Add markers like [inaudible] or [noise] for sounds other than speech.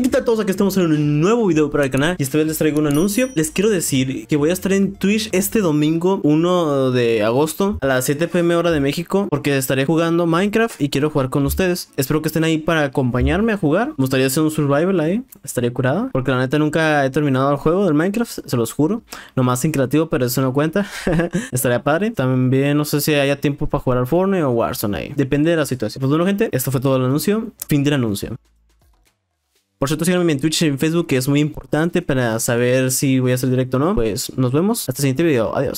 ¿Qué tal todos? Aquí estamos en un nuevo video para el canal y esta vez les traigo un anuncio. Les quiero decir que voy a estar en Twitch este domingo 1 de agosto a las 7 pm hora de México porque estaré jugando Minecraft y quiero jugar con ustedes. Espero que estén ahí para acompañarme a jugar. Me gustaría hacer un survival ahí, estaría curado, porque la neta nunca he terminado el juego del Minecraft, se los juro. más en creativo, pero eso no cuenta. [laughs] estaría padre. También no sé si haya tiempo para jugar al Fortnite o Warzone ahí. Depende de la situación. Pues bueno gente, esto fue todo el anuncio. Fin del anuncio. Por cierto, síganme en Twitch y en Facebook, que es muy importante para saber si voy a hacer directo o no. Pues nos vemos hasta el siguiente video. Adiós.